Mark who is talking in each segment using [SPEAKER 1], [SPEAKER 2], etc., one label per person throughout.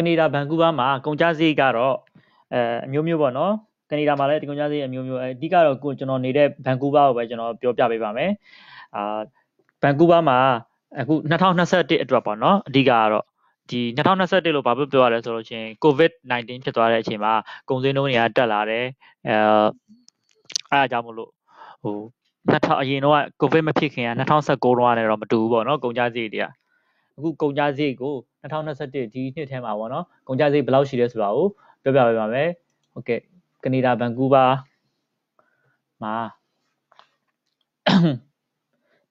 [SPEAKER 1] ကနေဒါဘန်ကူးဗားမှာကုန်ကြစရိတ်ကတော့အဲအမျိုးမျိုးပေါ့နော်ကနေဒါမှာလည်းဒီကုန်ကြစရိတ်အမျိုးမျိုးအဓိကတော့ကိုကျွန်တော်နေတဲ့ဘန်ကူးဗားကိုပဲကျွန်တော်ပြောပြပေးပါမယ်အာဘန်ကူးဗားမှာအခု2021အတွက်ပေါ့နော်အဓိကကတော့ဒီ2021လို့ဘာဖြစ်ပြောရလဲဆိုတော့ချင်း COVID-19 ဖြစ်သွားတဲ့အချိန်မှာကုန်စည်နှုန်းတွေကတက်လာတယ်အဲအားကြောင့်မလို့ဟို2000အရင်တော့ covid မဖြစ်ခင်က2019တော့နဲ့တော့မတူဘူးပေါ့နော်ကုန်ကြစည်တွေကအခုကုန်ကြစရိတ်ကို2021ဒီနှစ်ထဲမှာပေါ့နော်ကုန်ကြစရိတ်ဘယ်လောက်ရှိလဲဆိုတာကိုပြောပြပေးပါမယ်ဟုတ်ကဲ့ကနေဒါဘန်ကူးဗားမှာ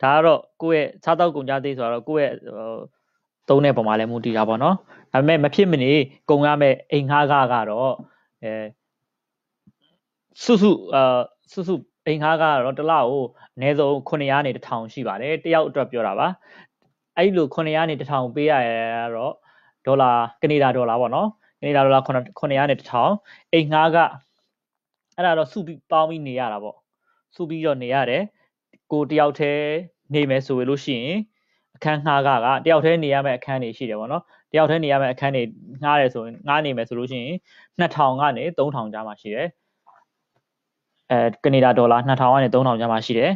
[SPEAKER 1] ဒါကတော့ကိုယ့်ရဲ့စားတောက်ကုန်ကြစရိတ်ဆိုတော့ကိုယ့်ရဲ့သုံးတဲ့ပုံမှာလည်းမူတည်တာပေါ့နော်ဒါပေမဲ့မဖြစ်မနေကုန်ရမယ့်အိမ်ငှားကကတော့အဲစုစုအာစုစုိမ်ခါကတော့တစ်လကိုအနည်းဆုံး900နဲ့1000ရှိပါတယ်တယောက်အတွက်ပြောတာပါအဲ့ဒီလို900ကနေ1000ပေးရတော့ဒေါ်လာကနေဒါဒေါ်လာပေါ့နော်ကနေဒါဒေါ်လာ900ကနေ1000အိမ်ငှားကအဲ့ဒါတော့စုပြီးပေါင်းပြီးနေရတာပေါ့စုပြီးတော့နေရတယ်ကိုတယောက်တည်းနေမယ်ဆိုလို့ရှိရင်အခန်းငှားကကတယောက်တည်းနေရမယ့်အခန်းတွေရှိတယ်ပေါ့နော်တယောက်တည်းနေရမယ့်အခန်းတွေငှားတယ်ဆိုရင်ငှားနေမယ်ဆိုလို့ရှိရင်2000ကနေ3000ကြားမှာရှိတယ်အဲကနေဒါဒေါ်လာ2000ကနေ3000ကြားမှာရှိတယ်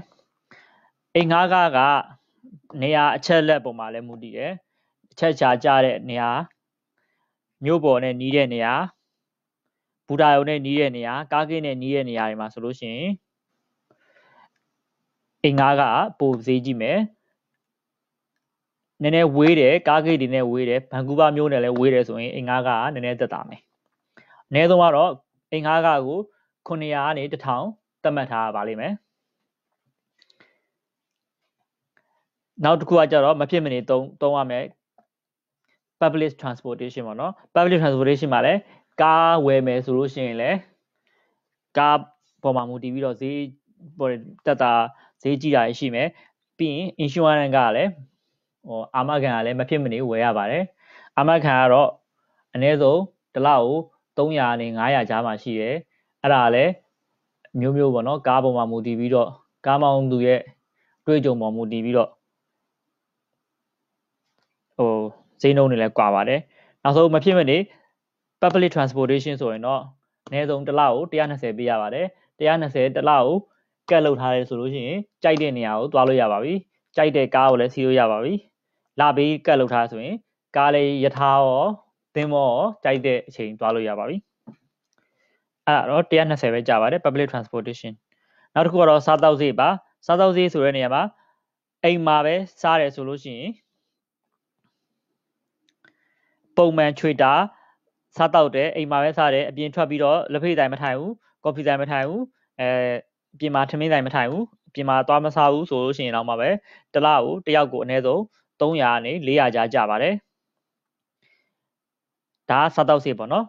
[SPEAKER 1] အိမ်ငှားကကနေရာအချက်လက်ပေါ်မှာလည်းမူတည်တယ်အချက်ချာကြတဲ့နေရာမြို့ပေါ်နဲ့နီးတဲ့နေရာဘူတာယုံနဲ့နီးတဲ့နေရာကားကင်းနဲ့နီးတဲ့နေရာတွေမှာဆိုလို့ရှိရင်အင်္ဂါကပိုဈေးကြည့်မယ်နည်းနည်းဝေးတယ်ကားဂိတ်တွေနဲ့ဝေးတယ်ဘန်ကူးဗားမြို့နယ်လည်းဝေးတယ်ဆိုရင်အင်္ဂါကနည်းနည်းသက်သာမယ်အနည်းဆုံးကတော့အင်္ဂါကကို900ကနေ1000သတ်မှတ်ထားပါလိမ့်မယ်နောက်တစ်ခုကကြတော့မဖြစ်မနေသုံးသုံးရမယ် public transportation ပေါ့နော် public transportation မှာလည်းကားဝယ်မယ်ဆိုလို့ရှိရင်လည်းကားပေါ်မှာမူတည်ပြီးတော့ဈေးပေါ်တက်တာဈေးကြီးတာရှိမယ်ပြီးရင် insurance ကလည်းဟိုအာမခံကလည်းမဖြစ်မနေဝယ်ရပါတယ်အာမခံကတော့အနည်းဆုံးတစ်လကို300နဲ့900ကြားမှာရှိတယ်အဲ့ဒါလည်းမျိုးမျိုးပေါ့နော်ကားပေါ်မှာမူတည်ပြီးတော့ကားမောင်းသူရဲ့တွေ့ကြုံပေါ်မူတည်ပြီးတော့ဈေးနှုန်းတွေလည်းကွာပါတယ်နောက်ဆုံးမဖြစ်မနေ public transportation ဆိုရင်တော့အနည်းဆုံးတစ်လကို120ပေးရပါတယ်120တစ်လကိုကတ်လုပ်ထားတယ်ဆိုလို့ရှိရင်ကြိုက်တဲ့နေရာကိုသွားလို့ရပါပြီကြိုက်တဲ့ကားကိုလည်းစီးလို့ရပါပြီလာပြီးကတ်လုပ်ထားဆိုရင်ကားလေးယထာရော သင်းမောရောကြိုက်တဲ့အချိန်သွားလို့ရပါပြီအဲ့ဒါတော့120ပဲကြာပါတယ် public transportation နောက်တစ်ခုကတော့စားတောက်ဈေးပါစားတောက်ဈေးဆိုတဲ့နေရာမှာအိမ်မှာပဲစားတယ်ဆိုလို့ရှိရင်ပုံမှန်ချွေတာစားတော့တယ်အိမ်မှာပဲစားတယ်အပြင်ထွက်ပြီးတော့လက်ဖေးတိုင်မထိုင်ဘူးကော်ဖီတိုင်မထိုင်ဘူးအဲအပြင်မှာထမင်းတိုင်မထိုင်ဘူးအပြင်မှာသွားမစားဘူးဆိုလို့ရှိရင်တော့မှပဲတလကိုတယောက်ကိုအနည်းဆုံး300ကနေ400ကြားကြပါတယ်ဒါစားတော့စေပေါ့နော်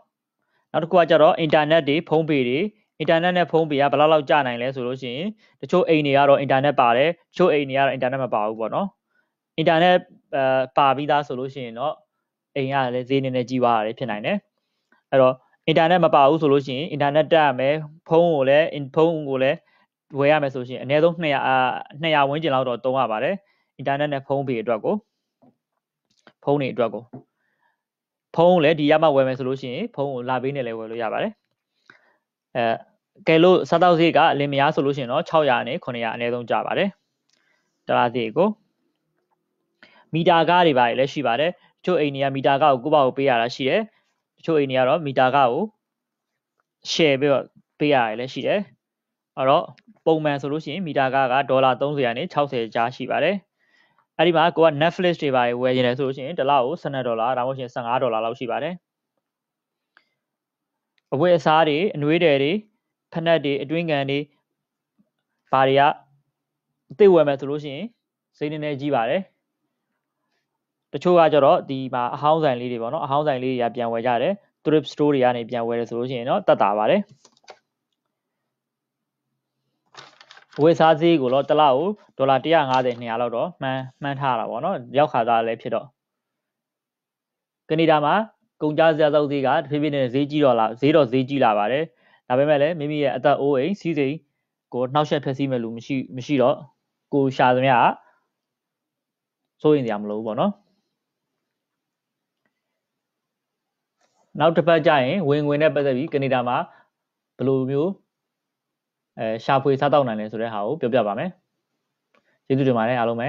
[SPEAKER 1] နောက်တစ်ခုကကြတော့အင်တာနက်တွေဖုန်းပေတွေအင်တာနက်နဲ့ဖုန်းပေကဘယ်လောက်လောက်ကျနိုင်လဲဆိုလို့ရှိရင်တချို့အိမ်တွေကတော့အင်တာနက်ပါတယ်တချို့အိမ်တွေကတော့အင်တာနက်မပါဘူးပေါ့နော်အင်တာနက်ပါပြီးသား ဆိုလို့ရှိရင်တော့အိမ်ရတယ်လည်းဈေးနည်းနည်းကြီးပါရတယ်ဖြစ်နိုင်တယ်အဲ့တော့အင်တာနက်မပါဘူးဆိုလို့ရှိရင်အင်တာနက်တက်ရမယ်ဖုန်းကိုလည်းဖုန်းကိုလည်းဝယ်ရမယ်ဆိုရှင်အနည်းဆုံး200အာ200ဝန်းကျင်လောက်တော့သုံးရပါတယ်အင်တာနက်နဲ့ဖုန်းပေအတွက်ကို ဖုန်းတွေအတွက်ကိုဖုန်းကိုလည်းဒီရမှဝယ်မယ်ဆိုလို့ရှိရင်ဖုန်းကိုလာပေးနေလဲဝယ်လို့ရပါတယ်အဲကဲလို့စားတော့ဈေးကအလင်မယားဆိုလို့ရှိရင်တော့600နဲ့900အနည်းဆုံးကျပါတယ်တလားဈေးကိုမီတာကားတွေပါလည်းရှိပါတယ်ချို့အိမ်တွေကမီတာကကိုကိုပေါ့ကိုပေးရတာရှိတယ်တချို့အိမ်တွေကတော့မီတာကကို share ပြီးတော့ပေးရတယ်လည်းရှိတယ်အဲ့တော့ပုံမှန်ဆိုလို့ရှိရင်မီတာကကဒေါ်လာ30ရာနဲ့60ကြားရှိပါတယ်အဲ့ဒီမှာကိုက Netflix တွေပါဝယ်ရင်လည်းဆိုလို့ရှိရင်တစ်လကို12ဒေါ်လာဒါမှမဟုတ်ရှင်15ဒေါ်လာလောက်ရှိပါတယ်အဝယ်အစားတွေအနှွေးတယ်တွေဖက်နက်တွေအတွင်းကန်တွေဘာတွေကအသိဝယ်မယ်ဆိုလို့ရှိရင်ဈေးနည်းနည်းကြီးပါတယ်တချို့ကကြတော့ဒီမှာအဟောင်းဆိုင်လေးတွေပေါ့နော်အဟောင်းဆိုင်လေးတွေကပြန်ဝယ်ကြတယ် thrift store တွေကနေပြန်ဝယ်တယ်ဆိုလို့ရှိရင်တော့တတ်တာပါတယ်ဝယ်စားစည်းကိုတော့တစ်လကိုဒေါ်လာ150 200လောက်တော့မှန်းမှန်းထားတာပေါ့နော်ရောက်ခါသားလည်းဖြစ်တော့ကနေဒါမှာကုန်ကြစရာသောက်စည်းကတစ်ဖြည်းဖြည်းနဲ့ဈေးကြီးတော့လာဈေးတော့ဈေးကြီးလာပါတယ်ဒါပေမဲ့လည်းမိမိရဲ့အသက်အိုးအိမ်စီးစိမ်ကိုနှောက်ယှက်ဖျက်ဆီးမဲ့လူမရှိမရှိတော့ကိုရှာသမျှဆိုရင်စရာမလိုဘူးပေါ့နော်နောက်တစ်ပတ်ကျရင်ဝင်ငွေနဲ့ပတ်သက်ပြီးကနေဒါမှာဘယ်လိုမျိုးအဲရှာဖွေစားတောက်နိုင်လဲဆိုတဲ့ဟာကိုပြောပြပါမယ်ကျေးဇူးတင်ပါတယ်အားလုံးပဲ